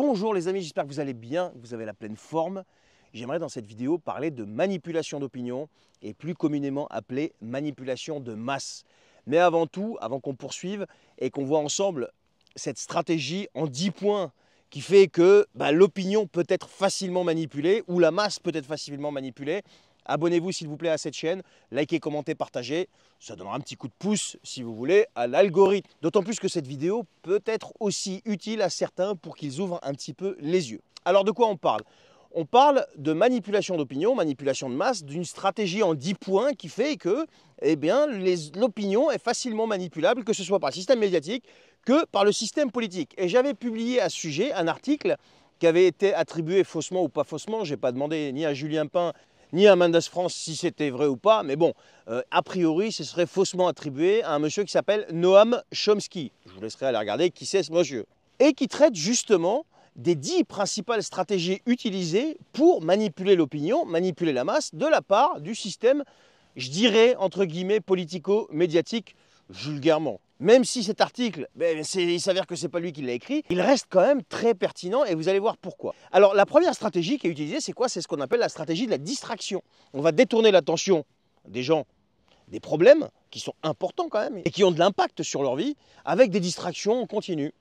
Bonjour les amis, j'espère que vous allez bien, que vous avez la pleine forme. J'aimerais dans cette vidéo parler de manipulation d'opinion et plus communément appelée manipulation de masse. Mais avant tout, avant qu'on poursuive et qu'on voit ensemble cette stratégie en 10 points qui fait que bah, l'opinion peut être facilement manipulée ou la masse peut être facilement manipulée, Abonnez-vous s'il vous plaît à cette chaîne, likez, commentez, partagez. Ça donnera un petit coup de pouce, si vous voulez, à l'algorithme. D'autant plus que cette vidéo peut être aussi utile à certains pour qu'ils ouvrent un petit peu les yeux. Alors de quoi on parle on parle de manipulation d'opinion, manipulation de masse, d'une stratégie en 10 points qui fait que eh bien, l'opinion est facilement manipulable, que ce soit par le système médiatique que par le système politique. Et j'avais publié à ce sujet un article qui avait été attribué faussement ou pas faussement, je n'ai pas demandé ni à Julien Pain ni à Mendes France si c'était vrai ou pas, mais bon, euh, a priori, ce serait faussement attribué à un monsieur qui s'appelle Noam Chomsky. Je vous laisserai aller regarder qui c'est ce monsieur. Et qui traite justement des dix principales stratégies utilisées pour manipuler l'opinion, manipuler la masse, de la part du système, je dirais, entre guillemets, politico-médiatique, vulgairement même si cet article, ben, ben, il s'avère que ce n'est pas lui qui l'a écrit, il reste quand même très pertinent et vous allez voir pourquoi. Alors la première stratégie qui est utilisée, c'est quoi C'est ce qu'on appelle la stratégie de la distraction. On va détourner l'attention des gens, des problèmes qui sont importants quand même et qui ont de l'impact sur leur vie avec des distractions continues.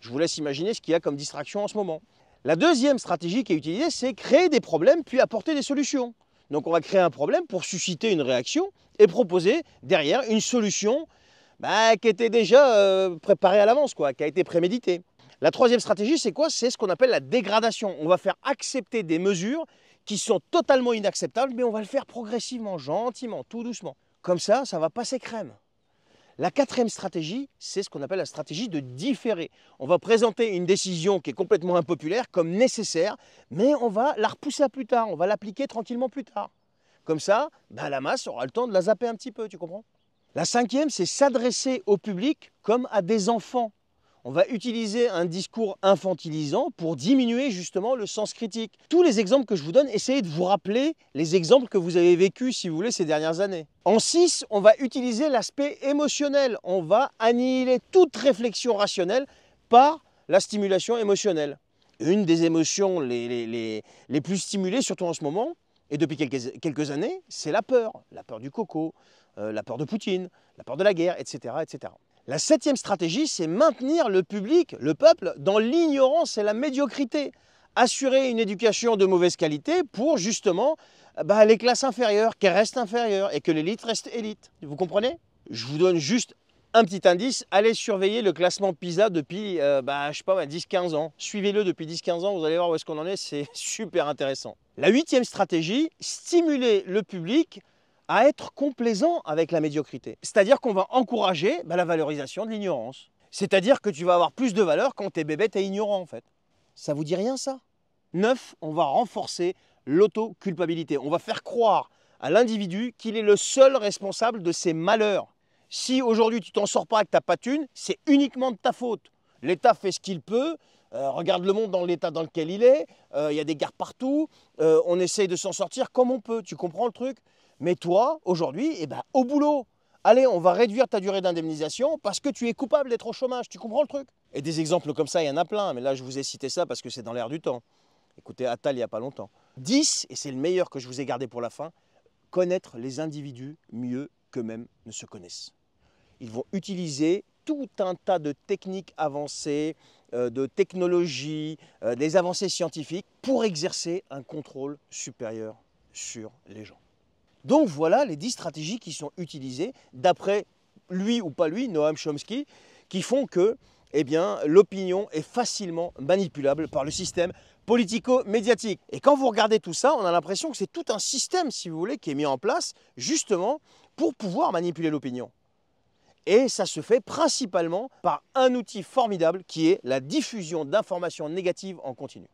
Je vous laisse imaginer ce qu'il y a comme distraction en ce moment. La deuxième stratégie qui est utilisée, c'est créer des problèmes puis apporter des solutions. Donc on va créer un problème pour susciter une réaction et proposer derrière une solution bah, qui était déjà euh, préparé à l'avance, quoi, qui a été prémédité. La troisième stratégie, c'est quoi C'est ce qu'on appelle la dégradation. On va faire accepter des mesures qui sont totalement inacceptables, mais on va le faire progressivement, gentiment, tout doucement. Comme ça, ça va passer crème. La quatrième stratégie, c'est ce qu'on appelle la stratégie de différer. On va présenter une décision qui est complètement impopulaire comme nécessaire, mais on va la repousser à plus tard, on va l'appliquer tranquillement plus tard. Comme ça, bah, la masse aura le temps de la zapper un petit peu, tu comprends la cinquième, c'est s'adresser au public comme à des enfants. On va utiliser un discours infantilisant pour diminuer justement le sens critique. Tous les exemples que je vous donne, essayez de vous rappeler les exemples que vous avez vécus, si vous voulez, ces dernières années. En six, on va utiliser l'aspect émotionnel. On va annihiler toute réflexion rationnelle par la stimulation émotionnelle. Une des émotions les plus stimulées, surtout en ce moment, et depuis quelques, années, c'est la peur. La peur du coco, euh, la peur de Poutine, la peur de la guerre, etc. etc. La septième stratégie, c'est maintenir le public, le peuple, dans l'ignorance et la médiocrité. Assurer une éducation de mauvaise qualité pour justement bah, les classes inférieures, qu'elles restent inférieures et que l'élite reste élite. Vous comprenez Je vous donne juste un petit indice, allez surveiller le classement PISA depuis, euh, bah, je sais pas, 10-15 ans. Suivez-le depuis 10-15 ans, vous allez voir où est-ce qu'on en est, c'est super intéressant. La huitième stratégie, stimuler le public à être complaisant avec la médiocrité. C'est-à-dire qu'on va encourager bah, la valorisation de l'ignorance. C'est-à-dire que tu vas avoir plus de valeur quand t'es bébête et ignorant en fait. Ça vous dit rien ça Neuf, On va renforcer l'autoculpabilité. On va faire croire à l'individu qu'il est le seul responsable de ses malheurs. Si aujourd'hui tu t'en sors pas et que t'as pas c'est uniquement de ta faute. L'État fait ce qu'il peut. Euh, regarde le monde dans l'état dans lequel il est. Euh, il y a des gardes partout. Euh, on essaye de s'en sortir comme on peut. Tu comprends le truc Mais toi, aujourd'hui, eh ben, au boulot. Allez, on va réduire ta durée d'indemnisation parce que tu es coupable d'être au chômage. Tu comprends le truc Et des exemples comme ça, il y en a plein. Mais là, je vous ai cité ça parce que c'est dans l'air du temps. Écoutez, Attal, il n'y a pas longtemps. 10, et c'est le meilleur que je vous ai gardé pour la fin, connaître les individus mieux qu'eux-mêmes ne se connaissent. Ils vont utiliser tout un tas de techniques avancées, euh, de technologies, euh, des avancées scientifiques pour exercer un contrôle supérieur sur les gens. Donc voilà les 10 stratégies qui sont utilisées d'après lui ou pas lui, Noam Chomsky, qui font que eh l'opinion est facilement manipulable par le système politico-médiatique. Et quand vous regardez tout ça, on a l'impression que c'est tout un système, si vous voulez, qui est mis en place justement pour pouvoir manipuler l'opinion. Et ça se fait principalement par un outil formidable qui est la diffusion d'informations négatives en continu.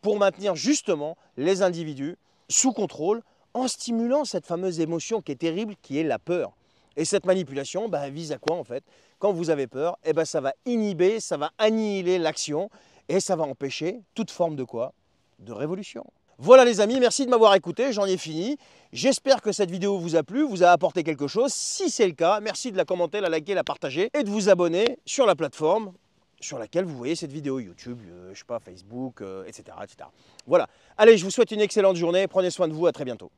Pour maintenir justement les individus sous contrôle en stimulant cette fameuse émotion qui est terrible, qui est la peur. Et cette manipulation bah, vise à quoi en fait Quand vous avez peur, eh bah, ça va inhiber, ça va annihiler l'action et ça va empêcher toute forme de quoi De révolution. Voilà les amis, merci de m'avoir écouté, j'en ai fini. J'espère que cette vidéo vous a plu, vous a apporté quelque chose. Si c'est le cas, merci de la commenter, la liker, la partager et de vous abonner sur la plateforme sur laquelle vous voyez cette vidéo, YouTube, euh, je sais pas, Facebook, etc., euh, etc. Voilà. Allez, je vous souhaite une excellente journée, prenez soin de vous, à très bientôt.